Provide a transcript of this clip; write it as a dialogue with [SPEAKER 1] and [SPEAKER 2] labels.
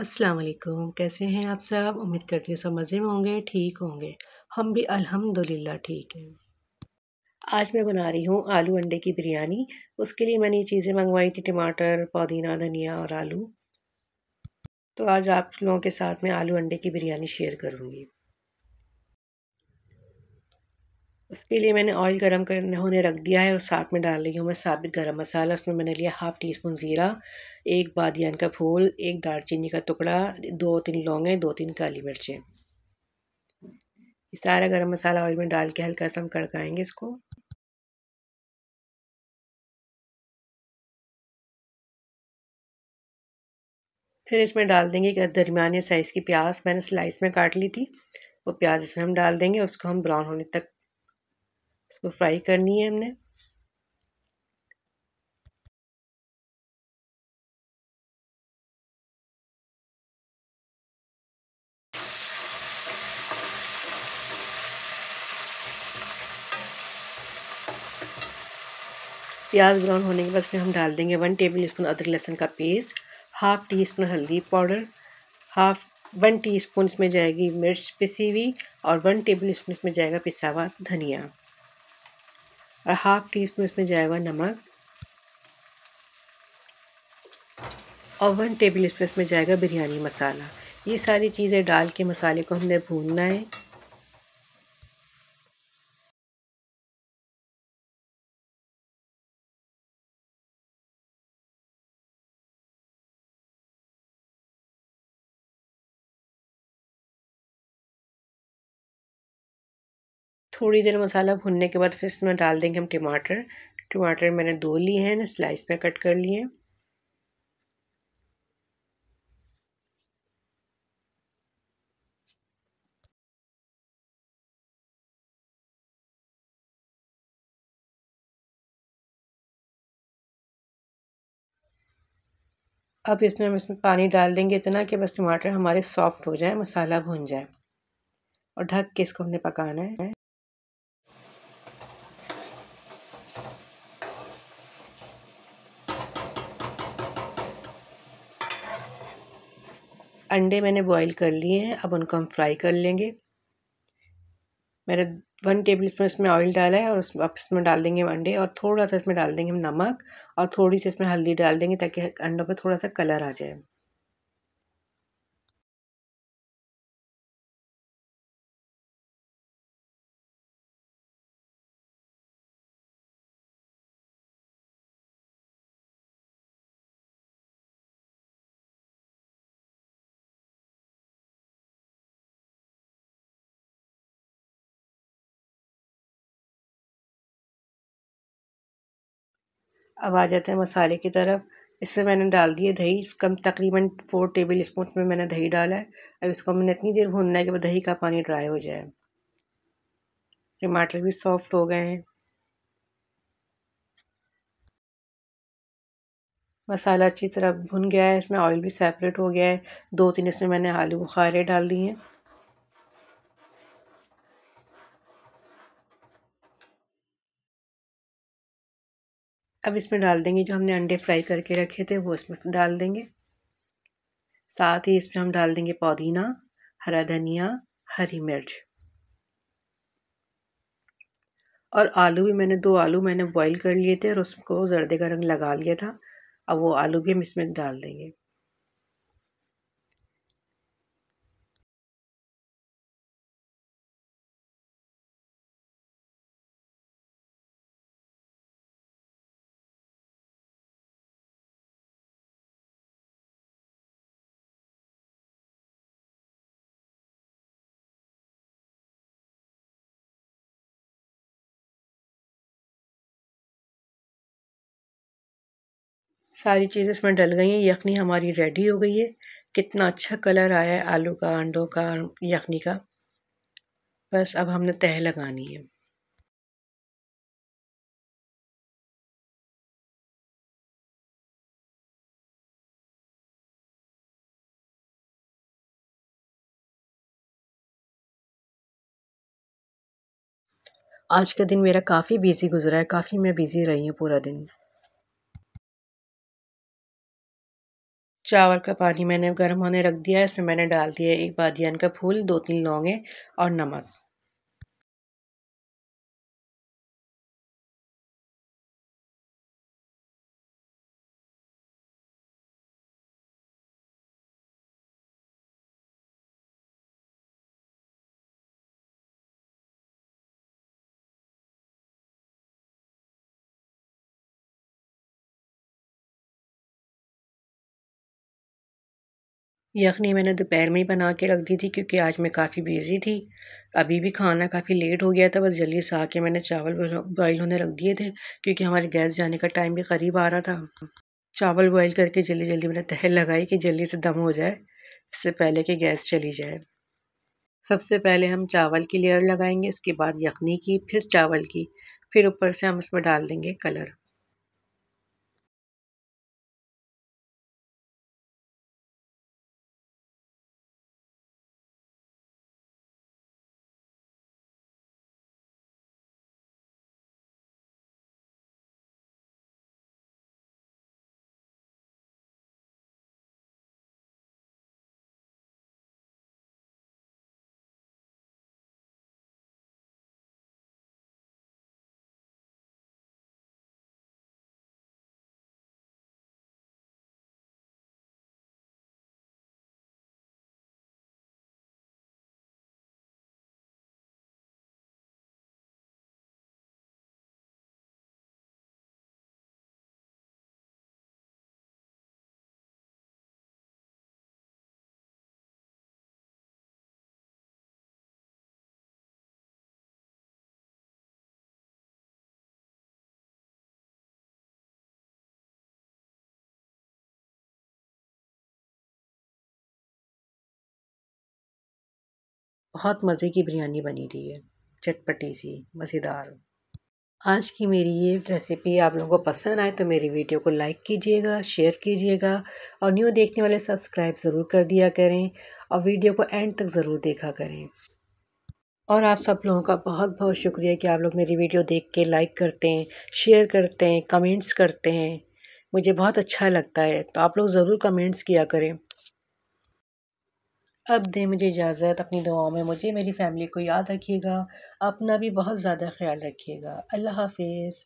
[SPEAKER 1] अस्सलाम वालेकुम कैसे हैं आप सब उम्मीद करती हूँ सब मज़े में होंगे ठीक होंगे हम भी अल्हम्दुलिल्लाह ठीक हैं आज मैं बना रही हूँ आलू अंडे की बिरयानी उसके लिए मैंने ये चीज़ें मंगवाई थी टमाटर पुदीना धनिया और आलू तो आज आप लोगों के साथ मैं आलू अंडे की बिरयानी शेयर करूँगी उसके लिए मैंने ऑयल गरम करने होने रख दिया है और साथ में डाल रही हूँ मैं साबित गरम मसाला उसमें मैंने लिया हाफ़ टी स्पून ज़ीरा एक बादियान का फूल एक दालचीनी का टुकड़ा दो तीन लौंगे दो तीन काली मिर्चें सारा
[SPEAKER 2] गरम मसाला ऑयल में डाल के हल्का सा हम कड़काएँगे इसको फिर इसमें डाल देंगे एक दरमिया साइज़ की प्याज मैंने स्लाइस में काट ली थी वो प्याज इसमें हम डाल देंगे उसको हम ब्राउन होने तक इसको फ्राई करनी है हमने
[SPEAKER 1] प्याज ब्राउन होने के बाद फिर हम डाल देंगे वन टेबल स्पून अदरक लहसुन का पेस्ट हाफ़ टी स्पून हल्दी powder half one teaspoon इसमें जाएगी मिर्च पिसी हुई और वन टेबल स्पून इसमें जाएगा पिसा हुआ धनिया और हाफ़ टी स्पून इसमें जाएगा नमक और वन टेबल स्पून इसमें जाएगा
[SPEAKER 2] बिरयानी मसाला ये सारी चीज़ें डाल के मसाले को हमने भूनना है थोड़ी देर मसाला भुनने के बाद फिर इसमें डाल देंगे हम टमाटर टमाटर मैंने
[SPEAKER 1] दो लिए हैं ना स्लाइस में कट कर लिए हैं
[SPEAKER 2] अब इसमें हम इसमें पानी डाल देंगे
[SPEAKER 1] इतना कि बस टमाटर हमारे सॉफ्ट हो जाए मसाला भुन जाए और ढक के इसको हमने पकाना है अंडे मैंने बॉईल कर लिए हैं अब उनको हम फ्राई कर लेंगे मैंने वन टेबल स्पून इसमें ऑयल डाला है और उस अब इसमें डाल देंगे हम अंडे और थोड़ा सा इसमें डाल देंगे हम
[SPEAKER 2] नमक और थोड़ी सी इसमें हल्दी डाल देंगे ताकि अंडों पर थोड़ा सा कलर आ जाए अब आ जाते हैं मसाले की तरफ इसमें मैंने डाल दिए दही कम तकरीबन फोर टेबल
[SPEAKER 1] स्पून में मैंने दही डाला है अब इसको मैंने इतनी देर भूनना है कि दही का पानी ड्राई हो जाए टमाटर भी सॉफ्ट हो गए हैं मसाला अच्छी तरह भुन गया है इसमें ऑयल भी सेपरेट हो गया है दो तीन इसमें मैंने आलू बुखारे डाल दिए हैं अब इसमें डाल देंगे जो हमने अंडे फ्राई करके रखे थे वो इसमें डाल देंगे साथ ही इसमें हम डाल देंगे पुदीना हरा धनिया हरी मिर्च और आलू भी मैंने दो आलू मैंने बॉईल कर लिए थे और उसको
[SPEAKER 2] जर्दे का रंग लगा लिया था अब वो आलू भी हम इसमें डाल देंगे सारी चीज़ें इसमें डल गई हैं यखनी हमारी रेडी हो गई है कितना अच्छा कलर आया है आलू का अंडों का यखनी का बस अब हमने तह लगानी है आज का दिन मेरा काफ़ी बिज़ी गुजरा है काफ़ी मैं बिज़ी रही हूँ पूरा दिन चावल का पानी मैंने गर्म होने रख दिया है इसमें मैंने डाल दिया है एक बादियान का फूल दो तीन लौंगे और नमक यखनी मैंने दोपहर में ही बना के रख दी थी क्योंकि आज मैं काफ़ी बिज़ी थी अभी भी खाना
[SPEAKER 1] काफ़ी लेट हो गया था बस जल्दी से आके मैंने चावल बॉयल होने रख दिए थे क्योंकि हमारे गैस जाने का टाइम भी करीब आ रहा था चावल बॉयल करके जल्दी जल्दी मैंने तहल लगाई कि जल्दी से दम हो जाए इससे पहले कि गैस चली जाए सबसे पहले हम चावल की लेयर लगाएंगे
[SPEAKER 2] इसके बाद यखनी की फिर चावल की फिर ऊपर से हम इसमें डाल देंगे कलर बहुत मज़े की बिरयानी बनी थी ये चटपटी सी मज़ेदार आज की मेरी ये रेसिपी आप लोगों को पसंद
[SPEAKER 1] आए तो मेरी वीडियो को लाइक कीजिएगा शेयर कीजिएगा और न्यू देखने वाले सब्सक्राइब ज़रूर कर दिया करें और वीडियो को एंड तक ज़रूर देखा करें और आप सब लोगों का बहुत बहुत शुक्रिया कि आप लोग मेरी वीडियो देख के लाइक करते हैं शेयर करते हैं कमेंट्स करते हैं मुझे बहुत अच्छा लगता है तो आप लोग ज़रूर कमेंट्स किया करें अब दें मुझे इजाज़त अपनी दुआओं में मुझे मेरी फ़ैमिली को याद रखिएगा
[SPEAKER 2] अपना भी बहुत ज़्यादा ख्याल रखिएगा अल्लाह हाफिज़